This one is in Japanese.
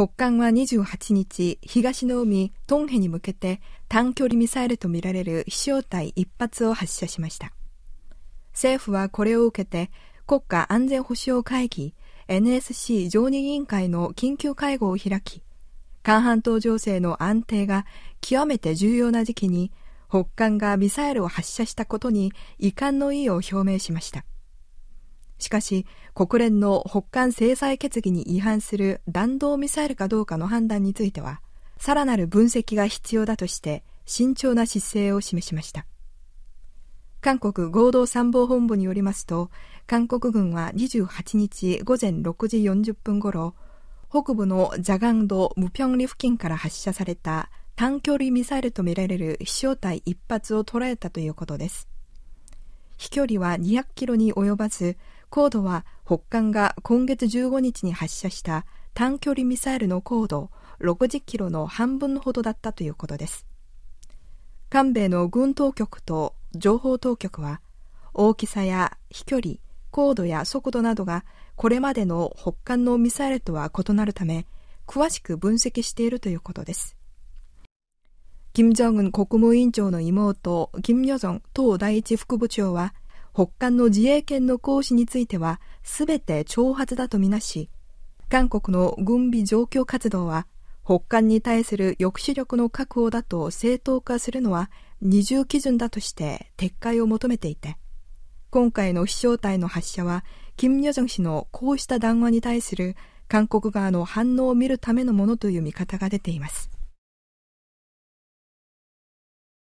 北韓は28日、東の海、トンヘに向けて短距離ミサイルとみられる飛翔体1発を発射しました。政府はこれを受けて、国家安全保障会議 NSC 常任委員会の緊急会合を開き、韓半島情勢の安定が極めて重要な時期に、北韓がミサイルを発射したことに遺憾の意を表明しました。しかし、国連の北韓制裁決議に違反する弾道ミサイルかどうかの判断については、さらなる分析が必要だとして、慎重な姿勢を示しました。韓国合同参謀本部によりますと、韓国軍は28日午前6時40分ごろ、北部のジャガンド・ムピョンリ付近から発射された短距離ミサイルとみられる飛翔体1発を捉えたということです。飛距離は200キロに及ばず、高度は北韓が今月15日に発射した短距離ミサイルの高度60キロの半分ほどだったということです。韓米の軍当局と情報当局は、大きさや飛距離、高度や速度などがこれまでの北韓のミサイルとは異なるため詳しく分析しているということです金正恩国務委員長の妹、金与正党第一副部長は、北韓の自衛権の行使については、すべて挑発だとみなし、韓国の軍備状況活動は、北韓に対する抑止力の確保だと正当化するのは二重基準だとして撤回を求めていて、今回の飛翔体の発射は、金与正氏のこうした談話に対する韓国側の反応を見るためのものという見方が出ています。